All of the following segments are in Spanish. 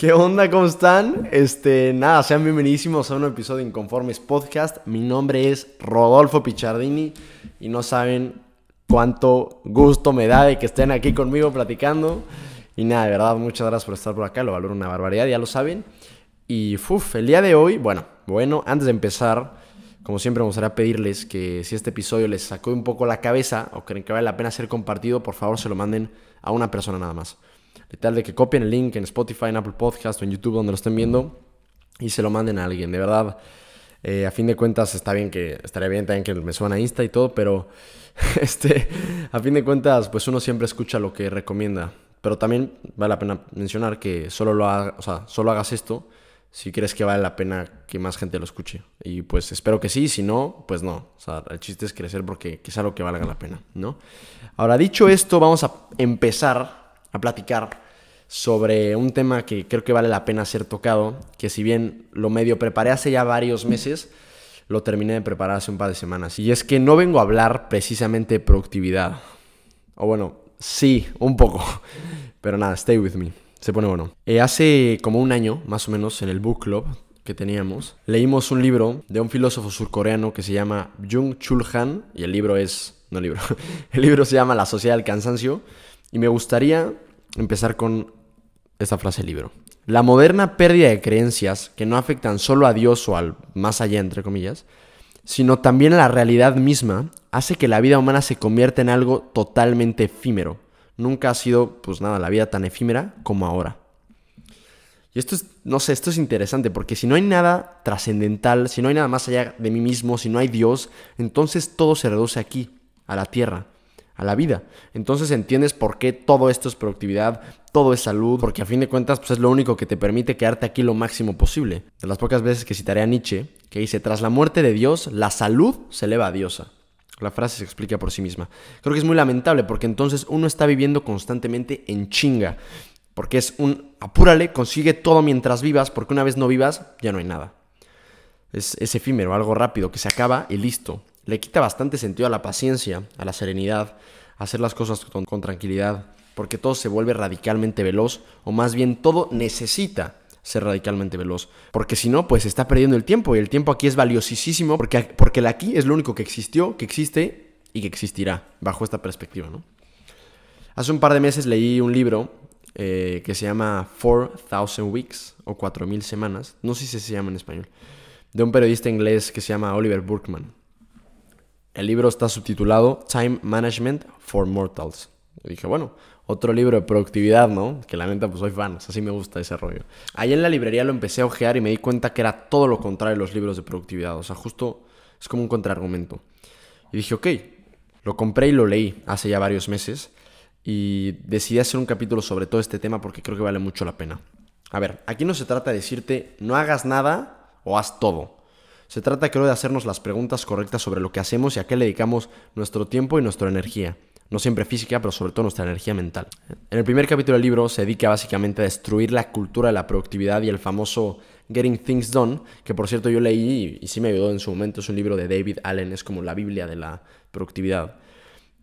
¿Qué onda? ¿Cómo están? Este, nada, sean bienvenidos a un episodio de Inconformes Podcast. Mi nombre es Rodolfo Pichardini y no saben cuánto gusto me da de que estén aquí conmigo platicando. Y nada, de verdad, muchas gracias por estar por acá, lo valoro una barbaridad, ya lo saben. Y uf, el día de hoy, bueno, bueno, antes de empezar, como siempre me gustaría pedirles que si este episodio les sacó un poco la cabeza o creen que vale la pena ser compartido, por favor se lo manden a una persona nada más de tal de que copien el link en Spotify, en Apple Podcast o en YouTube donde lo estén viendo y se lo manden a alguien. De verdad, eh, a fin de cuentas está bien que estaría bien también que me a Insta y todo, pero este, a fin de cuentas, pues uno siempre escucha lo que recomienda. Pero también vale la pena mencionar que solo lo solo hagas esto si crees que vale la pena que más gente lo escuche. Y pues espero que sí, si no, pues no. O sea, el chiste es crecer porque es algo que valga la pena, ¿no? Ahora, dicho esto, vamos a empezar a platicar sobre un tema que creo que vale la pena ser tocado, que si bien lo medio preparé hace ya varios meses, lo terminé de preparar hace un par de semanas. Y es que no vengo a hablar precisamente de productividad. O bueno, sí, un poco. Pero nada, stay with me. Se pone bueno. Eh, hace como un año, más o menos, en el book club que teníamos, leímos un libro de un filósofo surcoreano que se llama Jung Chul Han. Y el libro es... No libro. El libro se llama La Sociedad del Cansancio. Y me gustaría empezar con esta frase del libro. La moderna pérdida de creencias que no afectan solo a Dios o al más allá, entre comillas, sino también a la realidad misma, hace que la vida humana se convierta en algo totalmente efímero. Nunca ha sido, pues nada, la vida tan efímera como ahora. Y esto es, no sé, esto es interesante, porque si no hay nada trascendental, si no hay nada más allá de mí mismo, si no hay Dios, entonces todo se reduce aquí, a la tierra a la vida. Entonces entiendes por qué todo esto es productividad, todo es salud, porque a fin de cuentas pues, es lo único que te permite quedarte aquí lo máximo posible. De las pocas veces que citaré a Nietzsche, que dice, tras la muerte de Dios, la salud se eleva a diosa. La frase se explica por sí misma. Creo que es muy lamentable porque entonces uno está viviendo constantemente en chinga. Porque es un apúrale, consigue todo mientras vivas, porque una vez no vivas, ya no hay nada. Es, es efímero, algo rápido, que se acaba y listo le quita bastante sentido a la paciencia, a la serenidad, a hacer las cosas con, tranquilidad, porque todo se vuelve radicalmente veloz, o más bien todo necesita ser radicalmente veloz. Porque si no, pues está perdiendo el tiempo. Y el tiempo aquí es valiosísimo porque, porque el aquí es lo único que existió, que existe y que existirá bajo esta perspectiva, ¿no? Hace un par de meses leí un libro eh, que se llama 4000 Weeks o 4000 Semanas. No sé si se llama en español. De un periodista inglés que se llama Oliver Burkman. El libro está subtitulado Time Management for Mortals. Y dije, bueno, otro libro de productividad, ¿no? Que la neta, pues soy fan, así me gusta ese rollo. Ahí en la librería lo empecé a ojear y me di cuenta que era todo lo contrario de los libros de productividad. O sea, justo es como un contraargumento. Y dije, ok, lo compré y lo leí hace ya varios meses. Y decidí hacer un capítulo sobre todo este tema porque creo que vale mucho la pena. A ver, aquí no se trata de decirte no hagas nada o haz todo. Se trata, creo, de hacernos las preguntas correctas sobre lo que hacemos y a qué le dedicamos nuestro tiempo y nuestra energía. No siempre física, pero sobre todo nuestra energía mental. En el primer capítulo del libro se dedica básicamente a destruir la cultura de la productividad y el famoso Getting Things Done, que por cierto yo leí y, sí me ayudó en su momento. Es un libro de David Allen, es como la Biblia de la productividad.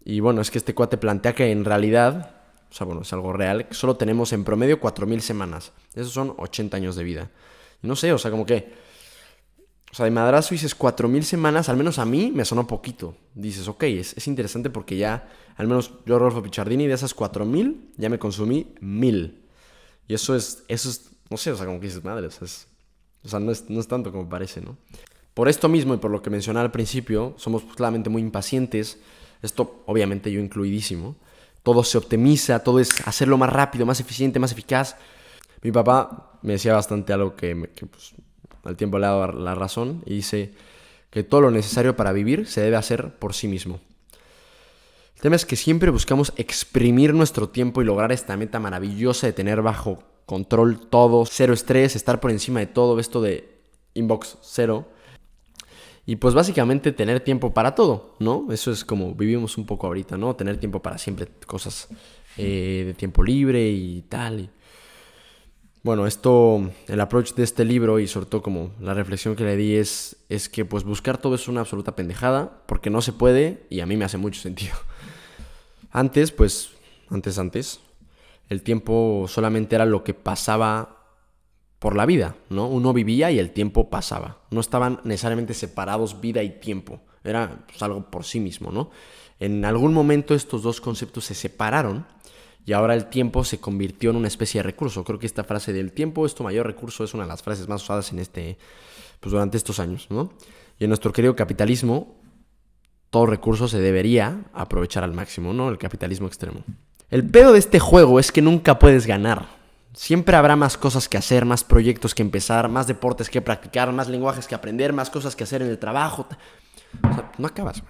Y bueno, es que este cuate plantea que en realidad o sea, bueno, es algo real, solo tenemos en promedio 4.000 semanas. Esos son 80 años de vida. No sé, o sea, como que o sea, de madrazo dices 4.000 semanas, al menos a mí me sonó poquito. Dices, ok, es, interesante porque ya, al menos yo, Rolfo Pichardini, de esas 4.000, ya me consumí 1.000. Y eso es, eso es, no sé, o sea, como que dices, madre, o sea, es, o sea no, es, tanto como parece, ¿no? Por esto mismo y por lo que mencioné al principio, somos claramente muy impacientes, esto obviamente yo incluidísimo, todo se optimiza, todo es hacerlo más rápido, más eficiente, más eficaz. Mi papá me decía bastante algo que, que pues, al tiempo le ha dado la razón y dice que todo lo necesario para vivir se debe hacer por sí mismo. El tema es que siempre buscamos exprimir nuestro tiempo y lograr esta meta maravillosa de tener bajo control todo, cero estrés, estar por encima de todo, esto de inbox cero. Y pues básicamente tener tiempo para todo, ¿no? Eso es como vivimos un poco ahorita, ¿no? Tener tiempo para siempre cosas eh, de tiempo libre y tal. Bueno, esto, el approach de este libro y sobre todo como la reflexión que le di es, es que pues buscar todo es una absoluta pendejada porque no se puede y a mí me hace mucho sentido. Antes, pues, antes, antes, el tiempo solamente era lo que pasaba por la vida, ¿no? Uno vivía y el tiempo pasaba. No estaban necesariamente separados vida y tiempo. Era pues, algo por sí mismo, ¿no? En algún momento estos dos conceptos se separaron y ahora el tiempo se convirtió en una especie de recurso. Creo que esta frase del tiempo es tu mayor recurso es una de las frases más usadas en este, pues durante estos años, ¿no? Y en nuestro querido capitalismo, todo recurso se debería aprovechar al máximo, ¿no? El capitalismo extremo. El pedo de este juego es que nunca puedes ganar. Siempre habrá más cosas que hacer, más proyectos que empezar, más deportes que practicar, más lenguajes que aprender, más cosas que hacer en el trabajo. O sea, no acabas.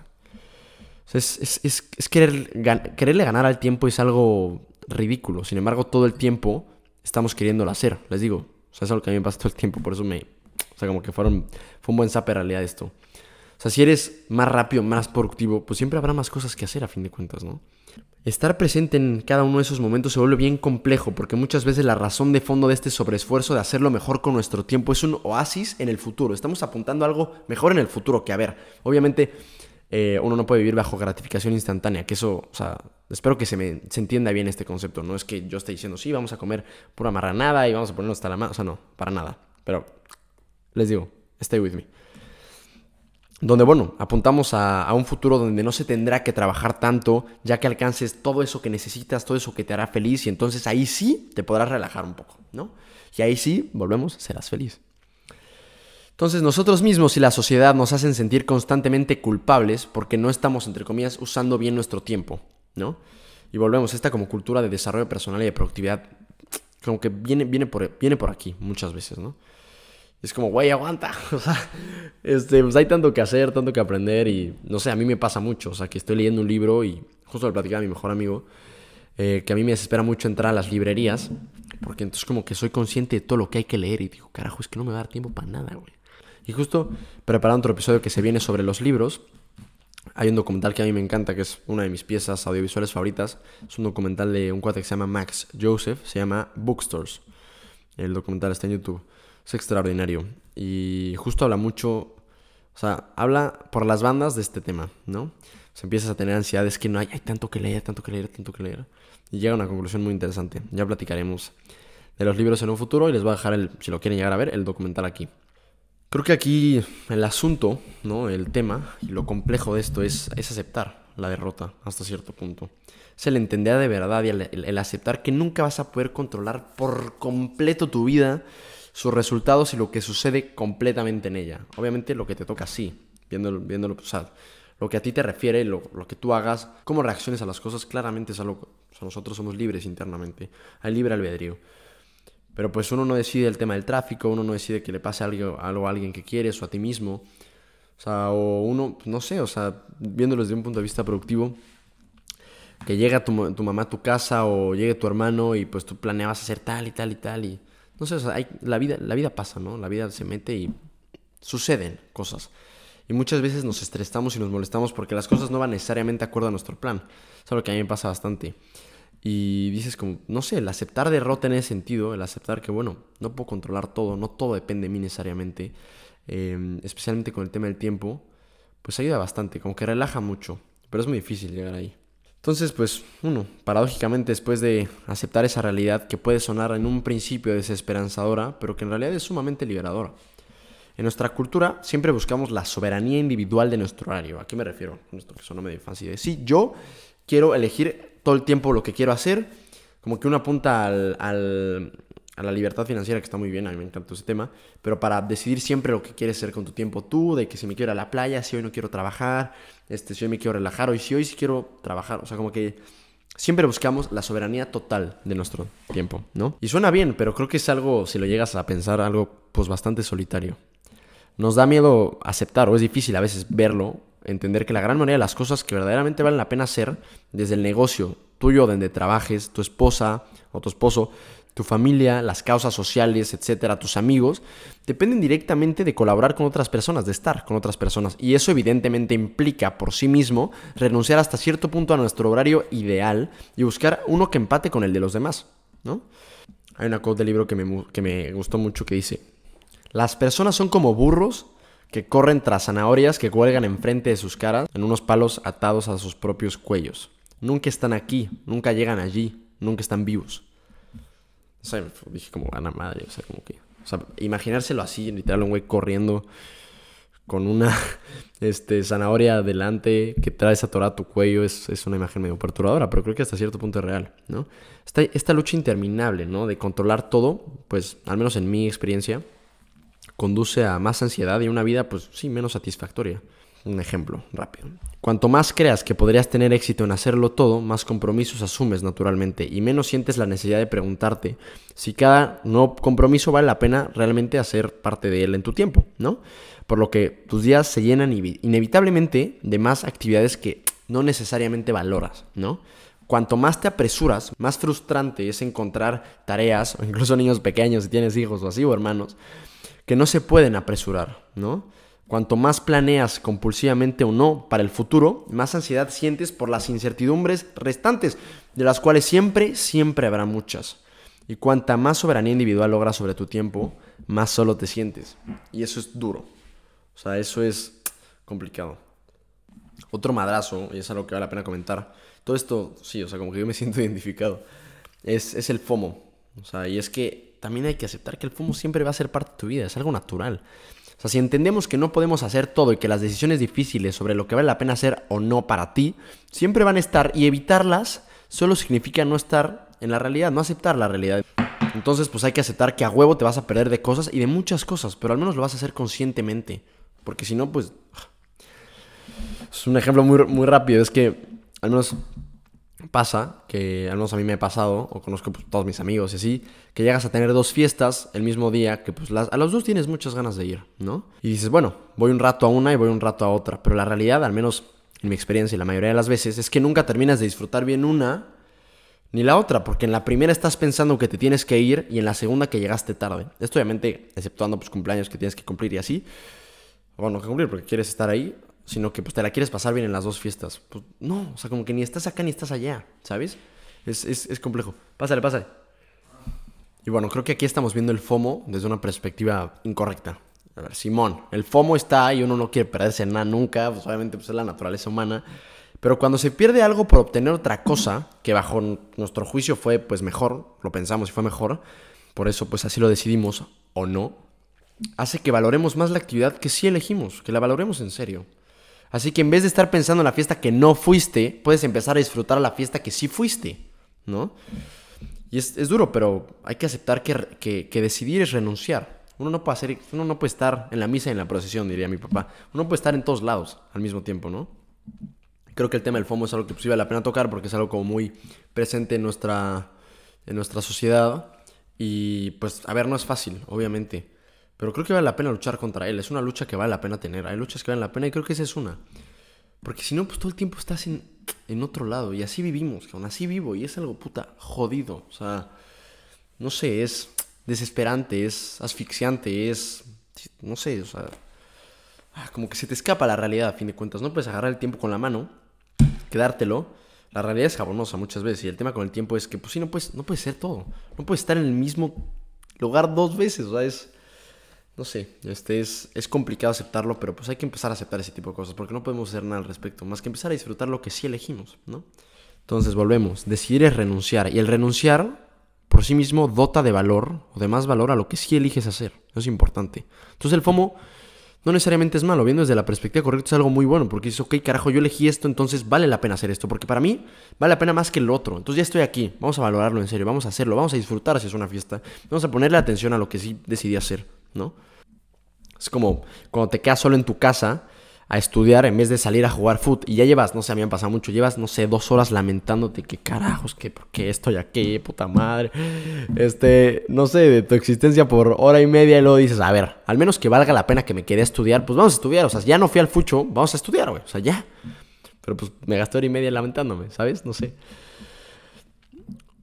es, querer, quererle ganar al tiempo es algo ridículo. Sin embargo, todo el tiempo estamos queriéndolo hacer, les digo. O sea, es algo que a mí me pasa todo el tiempo, por eso me... O sea, como que fueron, fue un buen zap en realidad esto. O sea, si eres más rápido, más productivo, pues siempre habrá más cosas que hacer a fin de cuentas, ¿no? Estar presente en cada uno de esos momentos se vuelve bien complejo porque muchas veces la razón de fondo de este sobreesfuerzo de hacerlo mejor con nuestro tiempo es un oasis en el futuro. Estamos apuntando a algo mejor en el futuro que, a ver, obviamente eh, uno no puede vivir bajo gratificación instantánea, que eso, o sea, espero que se, me, entienda bien este concepto, no es que yo esté diciendo, sí, vamos a comer pura marranada y vamos a ponernos hasta la mano, o sea, no, para nada, pero les digo, stay with me. Donde, bueno, apuntamos a un futuro donde no se tendrá que trabajar tanto, ya que alcances todo eso que necesitas, todo eso que te hará feliz, y entonces ahí sí te podrás relajar un poco, ¿no? Y ahí sí, volvemos, serás feliz. Entonces nosotros mismos y la sociedad nos hacen sentir constantemente culpables porque no estamos, entre comillas, usando bien nuestro tiempo, ¿no? Y volvemos esta como cultura de desarrollo personal y de productividad, como que viene, viene, por, viene por aquí muchas veces, ¿no? Es como, güey, aguanta. O sea, este, pues hay tanto que hacer, tanto que aprender y no sé, a mí me pasa mucho. O sea, que estoy leyendo un libro y justo lo platicaba a mi mejor amigo, eh, que a mí me desespera mucho entrar a las librerías, porque entonces como que soy consciente de todo lo que hay que leer y digo, carajo, es que no me va a dar tiempo para nada, güey. Y justo preparando otro episodio que se viene sobre los libros, hay un documental que a mí me encanta, que es una de mis piezas audiovisuales favoritas. Es un documental de un cuate que se llama Max Joseph, se llama Bookstores. El documental está en YouTube. Es extraordinario. Y justo habla mucho, o sea, habla por las bandas de este tema, ¿no? se empiezas a tener ansiedades que no hay, hay tanto que leer, tanto que leer, tanto que leer. Y llega a una conclusión muy interesante. Ya platicaremos de los libros en un futuro y les voy a dejar, el, si lo quieren llegar a ver, el documental aquí. Creo que aquí el asunto, ¿no? El tema y lo complejo de esto es, aceptar la derrota hasta cierto punto. Es el entender de verdad y el, aceptar que nunca vas a poder controlar por completo tu vida, sus resultados y lo que sucede completamente en ella. Obviamente lo que te toca sí, viéndolo, viéndolo lo que a ti te refiere, lo, que tú hagas, cómo reacciones a las cosas, claramente es algo, o nosotros somos libres internamente, hay libre albedrío. Pero pues uno no decide el tema del tráfico, uno no decide que le pase algo, a alguien que quieres o a ti mismo. O sea, o uno, pues, no sé, o sea, viéndolo desde un punto de vista productivo, que llega tu, mamá a tu casa o llegue tu hermano y pues tú planeabas hacer tal y tal y tal y... No sé, o sea, la, vida, la vida pasa, ¿no? La vida se mete y suceden cosas. Y muchas veces nos estresamos y nos molestamos porque las cosas no van necesariamente acuerdo a nuestro plan. Es algo que a mí me pasa bastante. Y dices como, no sé, el aceptar derrota en ese sentido, el aceptar que, bueno, no puedo controlar todo, no todo depende de mí necesariamente, em, especialmente con el tema del tiempo, pues ayuda bastante, como que relaja mucho, pero es muy difícil llegar ahí. Entonces, pues uno, paradójicamente después de aceptar esa realidad que puede sonar en un principio desesperanzadora, pero que en realidad es sumamente liberadora. En nuestra cultura siempre buscamos la soberanía individual de nuestro horario. ¿A qué me refiero? Esto que suena medio fancy. De, sí, yo quiero elegir todo el tiempo lo que quiero hacer, como que una punta al, a la libertad financiera, que está muy bien, a mí me encantó ese tema, pero para decidir siempre lo que quieres hacer con tu tiempo tú, de que si me quiero ir a la playa, si hoy no quiero trabajar, este, si hoy me quiero relajar, hoy si hoy sí quiero trabajar, o sea, como que siempre buscamos la soberanía total de nuestro tiempo, ¿no? Y suena bien, pero creo que es algo, si lo llegas a pensar, algo pues bastante solitario. Nos da miedo aceptar, o es difícil a veces verlo, entender que la gran mayoría de las cosas que verdaderamente valen la pena hacer, desde el negocio tuyo donde trabajes, tu esposa o tu esposo, tu familia, las causas sociales, etcétera, tus amigos, dependen directamente de colaborar con otras personas, de estar con otras personas. Y eso evidentemente implica por sí mismo renunciar hasta cierto punto a nuestro horario ideal y buscar uno que empate con el de los demás, ¿no? Hay una cosa del libro que me, que me gustó mucho que dice, las personas son como burros que corren tras zanahorias que cuelgan enfrente de sus caras en unos palos atados a sus propios cuellos. Nunca están aquí, nunca llegan allí, nunca están vivos. O sea, dije como, gana madre, o sea, como que... imaginárselo así, literal, un güey corriendo con una este, zanahoria adelante que trae atorada a tu cuello es, una imagen medio perturbadora, pero creo que hasta cierto punto es real, ¿no? Esta, esta lucha interminable, ¿no? De controlar todo, pues al menos en mi experiencia, conduce a más ansiedad y una vida, pues sí, menos satisfactoria. Un ejemplo rápido. Cuanto más creas que podrías tener éxito en hacerlo todo, más compromisos asumes naturalmente y menos sientes la necesidad de preguntarte si cada no compromiso vale la pena realmente hacer parte de él en tu tiempo, ¿no? Por lo que tus días se llenan inevitablemente de más actividades que no necesariamente valoras, ¿no? Cuanto más te apresuras, más frustrante es encontrar tareas, o incluso niños pequeños si tienes hijos o así, o hermanos, que no se pueden apresurar, ¿no? Cuanto más planeas compulsivamente o no para el futuro, más ansiedad sientes por las incertidumbres restantes, de las cuales siempre, siempre habrá muchas. Y cuanta más soberanía individual logras sobre tu tiempo, más solo te sientes. Y eso es duro. O sea, eso es complicado. Otro madrazo, y es algo que vale la pena comentar. Todo esto, sí, o sea, como que yo me siento identificado. Es, es el FOMO. O sea, y es que también hay que aceptar que el fumo siempre va a ser parte de tu vida, es algo natural. O sea, si entendemos que no podemos hacer todo y que las decisiones difíciles sobre lo que vale la pena hacer o no para ti, siempre van a estar y evitarlas solo significa no estar en la realidad, no aceptar la realidad. Entonces, pues hay que aceptar que a huevo te vas a perder de cosas y de muchas cosas, pero al menos lo vas a hacer conscientemente. Porque si no, pues... Es un ejemplo muy, muy rápido, es que al menos pasa, que al menos a mí me ha pasado, o conozco a pues, todos mis amigos y así, que llegas a tener dos fiestas el mismo día, que pues las, a los dos tienes muchas ganas de ir, ¿no? Y dices, bueno, voy un rato a una y voy un rato a otra, pero la realidad, al menos en mi experiencia y la mayoría de las veces, es que nunca terminas de disfrutar bien una ni la otra, porque en la primera estás pensando que te tienes que ir y en la segunda que llegaste tarde. Esto obviamente, exceptuando pues cumpleaños que tienes que cumplir y así, bueno, que cumplir porque quieres estar ahí, sino que pues te la quieres pasar bien en las dos fiestas. Pues no, o sea, como que ni estás acá ni estás allá, ¿sabes? Es, es, es complejo. Pásale, pásale. Y bueno, creo que aquí estamos viendo el FOMO desde una perspectiva incorrecta. A ver, Simón, el FOMO está y uno no quiere perderse nada nunca, pues obviamente pues, es la naturaleza humana. Pero cuando se pierde algo por obtener otra cosa, que bajo nuestro juicio fue pues mejor, lo pensamos y fue mejor, por eso pues así lo decidimos o no, hace que valoremos más la actividad que sí elegimos, que la valoremos en serio. Así que en vez de estar pensando en la fiesta que no fuiste, puedes empezar a disfrutar la fiesta que sí fuiste, ¿no? Y es, duro, pero hay que aceptar que, que, decidir es renunciar. Uno no, puede hacer, uno no puede estar en la misa y en la procesión, diría mi papá. Uno puede estar en todos lados al mismo tiempo, ¿no? Creo que el tema del FOMO es algo que pues, vale la pena tocar porque es algo como muy presente en nuestra, en nuestra sociedad. Y pues, a ver, no es fácil, obviamente. Pero creo que vale la pena luchar contra él. Es una lucha que vale la pena tener. Hay luchas que valen la pena y creo que esa es una. Porque si no, pues todo el tiempo estás en, en otro lado. Y así vivimos, aún Así vivo. Y es algo puta jodido. O sea, no sé, es desesperante, es asfixiante, es... No sé, o sea... Ah, como que se te escapa la realidad a fin de cuentas. No puedes agarrar el tiempo con la mano, quedártelo. La realidad es jabonosa muchas veces. Y el tema con el tiempo es que, pues sí, no puedes, no puedes ser todo. No puedes estar en el mismo lugar dos veces. O sea, es no sé, este es, es complicado aceptarlo, pero pues hay que empezar a aceptar ese tipo de cosas, porque no podemos hacer nada al respecto, más que empezar a disfrutar lo que sí elegimos, ¿no? Entonces volvemos, decidir es renunciar, y el renunciar por sí mismo dota de valor o de más valor a lo que sí eliges hacer, eso es importante. Entonces el FOMO no necesariamente es malo, viendo desde la perspectiva correcta es algo muy bueno, porque dices, ok, carajo, yo elegí esto, entonces vale la pena hacer esto, porque para mí vale la pena más que el otro, entonces ya estoy aquí, vamos a valorarlo en serio, vamos a hacerlo, vamos a disfrutar si es una fiesta, vamos a ponerle atención a lo que sí decidí hacer. ¿no? Es como cuando te quedas solo en tu casa a estudiar en vez de salir a jugar foot y ya llevas, no sé, a me han pasado mucho, llevas, no sé, dos horas lamentándote que carajos, que por qué estoy aquí, puta madre, este, no sé, de tu existencia por hora y media y luego dices, a ver, al menos que valga la pena que me quede a estudiar, pues vamos a estudiar, o sea, ya no fui al fucho, vamos a estudiar, güey, o sea, ya. Pero pues me gasté hora y media lamentándome, ¿sabes? No sé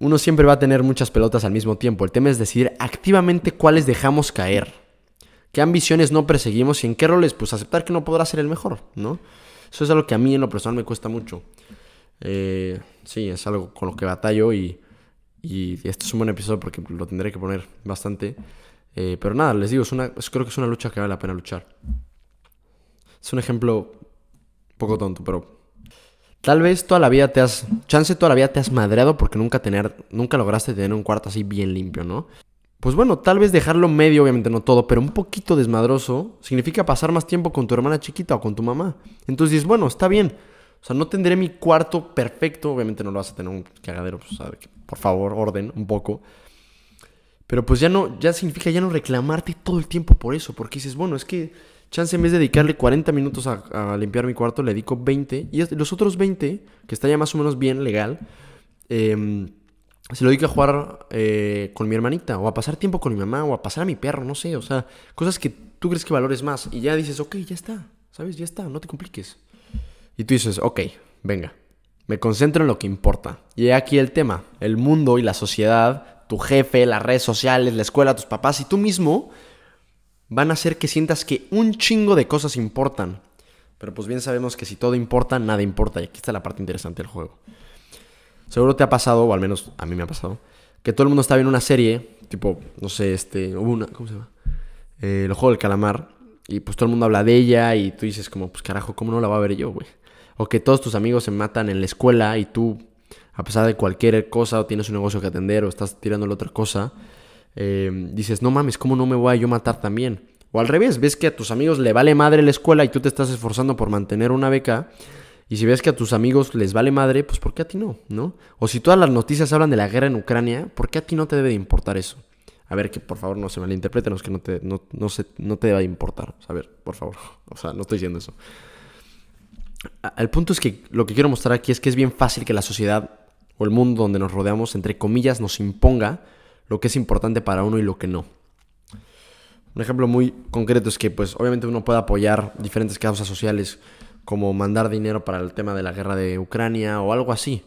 uno siempre va a tener muchas pelotas al mismo tiempo. El tema es decidir activamente cuáles dejamos caer. ¿Qué ambiciones no perseguimos y en qué roles? Pues aceptar que no podrá ser el mejor, ¿no? Eso es algo que a mí en lo personal me cuesta mucho. Eh, sí, es algo con lo que batallo y, y este es un buen episodio porque lo tendré que poner bastante. Eh, pero nada, les digo, es una, creo que es una lucha que vale la pena luchar. Es un ejemplo un poco tonto, pero tal vez toda la vida te has, chance toda la vida te has madreado porque nunca, tener, nunca lograste tener un cuarto así bien limpio, ¿no? pues bueno, tal vez dejarlo medio, obviamente no todo, pero un poquito desmadroso, significa pasar más tiempo con tu hermana chiquita o con tu mamá. Entonces dices, bueno, está bien. O sea, no tendré mi cuarto perfecto, obviamente no lo vas a tener un cagadero, pues, por favor, orden un poco. Pero pues ya no, ya significa ya no reclamarte todo el tiempo por eso, porque dices, bueno, es que chance en vez de dedicarle 40 minutos a, a limpiar mi cuarto, le dedico 20, y los otros 20, que está ya más o menos bien legal, eh, se lo dedico a jugar eh, con mi hermanita, o a pasar tiempo con mi mamá, o a pasar a mi perro, no sé, o sea, cosas que tú crees que valores más y ya dices, ok, ya está, ¿sabes? Ya está, no te compliques. Y tú dices, ok, venga, me concentro en lo que importa. Y aquí el tema, el mundo y la sociedad, tu jefe, las redes sociales, la escuela, tus papás y tú mismo van a hacer que sientas que un chingo de cosas importan. Pero pues bien sabemos que si todo importa, nada importa. Y aquí está la parte interesante del juego. Seguro te ha pasado, o al menos a mí me ha pasado, que todo el mundo está viendo una serie, tipo, no sé, este, hubo una, ¿cómo se llama? Eh, el Juego del Calamar, y pues todo el mundo habla de ella y tú dices como, pues carajo, ¿cómo no la va a ver yo, güey? O que todos tus amigos se matan en la escuela y tú, a pesar de cualquier cosa, o tienes un negocio que atender, o estás tirando la otra cosa, eh, dices, no mames, ¿cómo no me voy a yo matar también? O al revés, ves que a tus amigos le vale madre la escuela y tú te estás esforzando por mantener una beca y si ves que a tus amigos les vale madre, pues ¿por qué a ti no? ¿No? O si todas las noticias hablan de la guerra en Ucrania, ¿por qué a ti no te debe de importar eso? A ver, que por favor no se malinterpreten, que no te, no, no, se, no te deba de importar. a ver, por favor. O sea, no estoy diciendo eso. El punto es que lo que quiero mostrar aquí es que es bien fácil que la sociedad o el mundo donde nos rodeamos, entre comillas, nos imponga lo que es importante para uno y lo que no. Un ejemplo muy concreto es que, pues, obviamente uno puede apoyar diferentes causas sociales como mandar dinero para el tema de la guerra de Ucrania o algo así.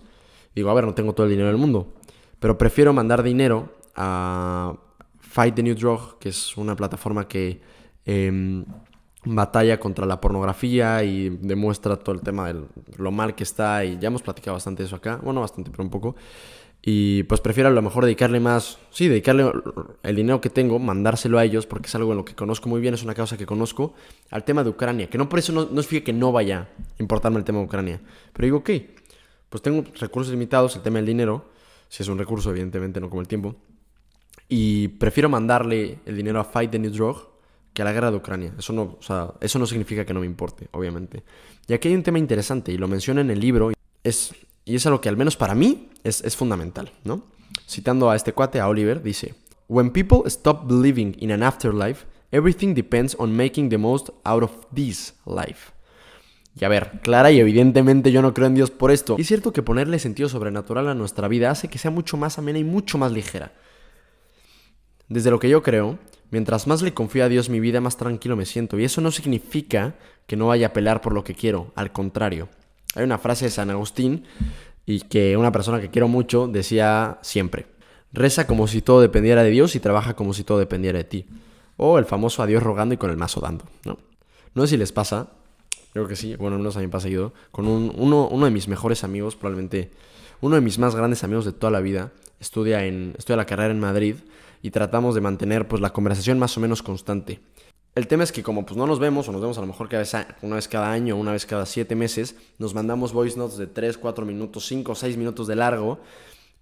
Digo, a ver, no tengo todo el dinero del mundo, pero prefiero mandar dinero a Fight the New Drug, que es una plataforma que em, batalla contra la pornografía y demuestra todo el tema de lo mal que está y ya hemos platicado bastante eso acá, bueno, bastante, pero un poco. Y pues prefiero a lo mejor dedicarle más, sí, dedicarle el dinero que tengo, mandárselo a ellos, porque es algo en lo que conozco muy bien, es una causa que conozco, al tema de Ucrania. Que no por eso no, no que no vaya a importarme el tema de Ucrania. Pero digo, ok, pues tengo recursos limitados, el tema del dinero, si es un recurso, evidentemente, no como el tiempo. Y prefiero mandarle el dinero a Fight the New Drug que a la guerra de Ucrania. Eso no, eso no significa que no me importe, obviamente. Y aquí hay un tema interesante, y lo menciona en el libro, es y es algo que al menos para mí es, fundamental, ¿no? Citando a este cuate, a Oliver, dice, When people stop believing in an afterlife, everything depends on making the most out of this life. Y a ver, clara y evidentemente yo no creo en Dios por esto. Y es cierto que ponerle sentido sobrenatural a nuestra vida hace que sea mucho más amena y mucho más ligera. Desde lo que yo creo, mientras más le confío a Dios mi vida, más tranquilo me siento. Y eso no significa que no vaya a pelear por lo que quiero, al contrario. Hay una frase de San Agustín y que una persona que quiero mucho decía siempre, reza como si todo dependiera de Dios y trabaja como si todo dependiera de ti. O el famoso a rogando y con el mazo dando, ¿no? No sé si les pasa, creo que sí, bueno, al menos a mí me pasa con uno, uno de mis mejores amigos, probablemente uno de mis más grandes amigos de toda la vida, estudia, en, la carrera en Madrid y tratamos de mantener pues la conversación más o menos constante. El tema es que como pues no nos vemos, o nos vemos a lo mejor cada vez, una vez cada año, una vez cada siete meses, nos mandamos voice notes de 3, 4 minutos, 5, 6 minutos de largo.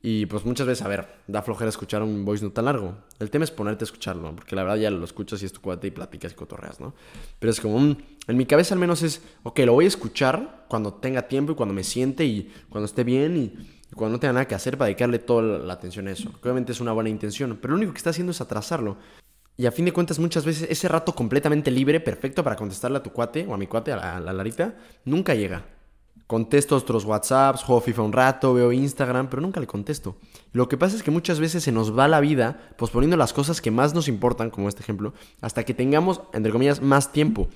Y pues muchas veces, a ver, da flojera escuchar un voice note tan largo. El tema es ponerte a escucharlo, porque la verdad ya lo escuchas y es tu cuate y platicas y cotorreas, ¿no? Pero es como En mi cabeza al menos es, ok, lo voy a escuchar cuando tenga tiempo y cuando me siente y cuando esté bien y cuando no tenga nada que hacer para dedicarle toda la atención a eso. Obviamente es una buena intención, pero lo único que está haciendo es atrasarlo. Y a fin de cuentas, muchas veces ese rato completamente libre, perfecto para contestarle a tu cuate o a mi cuate, a la, Larita, nunca llega. Contesto otros WhatsApps, juego FIFA un rato, veo Instagram, pero nunca le contesto. Lo que pasa es que muchas veces se nos va la vida posponiendo las cosas que más nos importan, como este ejemplo, hasta que tengamos, entre comillas, más tiempo.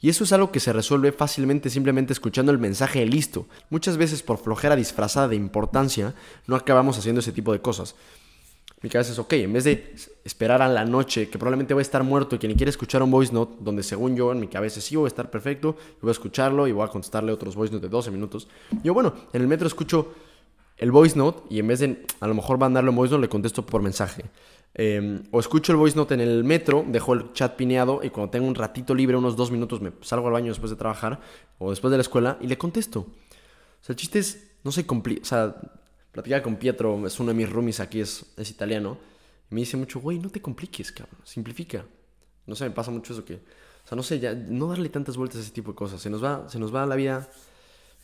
Y eso es algo que se resuelve fácilmente simplemente escuchando el mensaje de listo. Muchas veces por flojera disfrazada de importancia, no acabamos haciendo ese tipo de cosas mi cabeza es, ok, en vez de esperar a la noche, que probablemente voy a estar muerto, y quien quiere escuchar un voice note, donde según yo en mi cabeza sí voy a estar perfecto, voy a escucharlo y voy a contestarle otros voice notes de 12 minutos. Yo, bueno, en el metro escucho el voice note y en vez de a lo mejor mandarlo un voice note, le contesto por mensaje. Em, o escucho el voice note en el metro, dejo el chat pineado y cuando tengo un ratito libre, unos dos minutos, me salgo al baño después de trabajar o después de la escuela y le contesto. O sea, el chiste es, no se complica, o sea, platicaba con Pietro, es uno de mis roomies aquí, es, es italiano, me dice mucho, güey, no te compliques, cabrón, simplifica. No sé, me pasa mucho eso que, o sea, no sé, ya, no darle tantas vueltas a ese tipo de cosas, se nos va, se nos va la vida,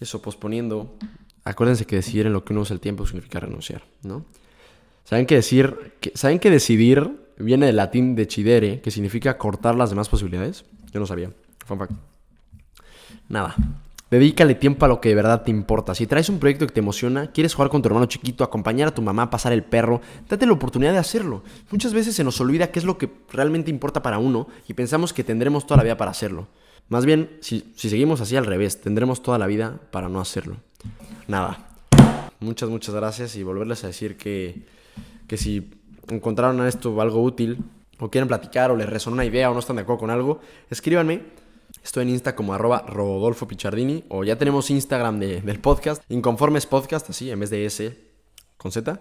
eso, posponiendo. Acuérdense que decidir en lo que uno usa el tiempo significa renunciar, ¿no? Saben que decir, saben que decidir viene del latín de decidere, que significa cortar las demás posibilidades. Yo no sabía. Fun fact. Nada. Dedícale tiempo a lo que de verdad te importa. Si traes un proyecto que te emociona, quieres jugar con tu hermano chiquito, acompañar a tu mamá, pasar el perro, date la oportunidad de hacerlo. Muchas veces se nos olvida qué es lo que realmente importa para uno y pensamos que tendremos toda la vida para hacerlo. Más bien, si, seguimos así al revés, tendremos toda la vida para no hacerlo. Nada. Muchas, muchas gracias y volverles a decir que, que si encontraron a esto algo útil o quieren platicar o les resonó una idea o no están de acuerdo con algo, escríbanme Estoy en Insta como arroba Rodolfo Pichardini. O ya tenemos Instagram del podcast. Inconformes Podcast, así, en vez de S con Z.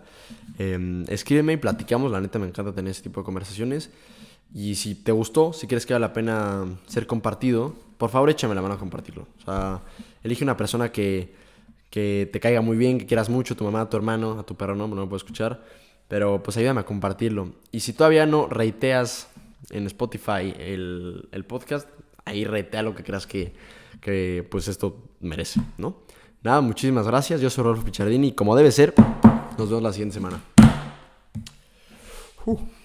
Em, escríbeme y platicamos. La neta me encanta tener ese tipo de conversaciones. Y si te gustó, si quieres que vale la pena ser compartido, por favor échame la mano a compartirlo. O sea, elige una persona que, te caiga muy bien, que quieras mucho, tu mamá, tu hermano, a tu perro, no, no puedo escuchar. Pero pues ayúdame a compartirlo. Y si todavía no reiteas en Spotify el, el podcast, ahí retea lo que creas que, pues esto merece, ¿no? Nada, muchísimas gracias. Yo soy Rolfo Pichardini y como debe ser, nos vemos la siguiente semana. Uh.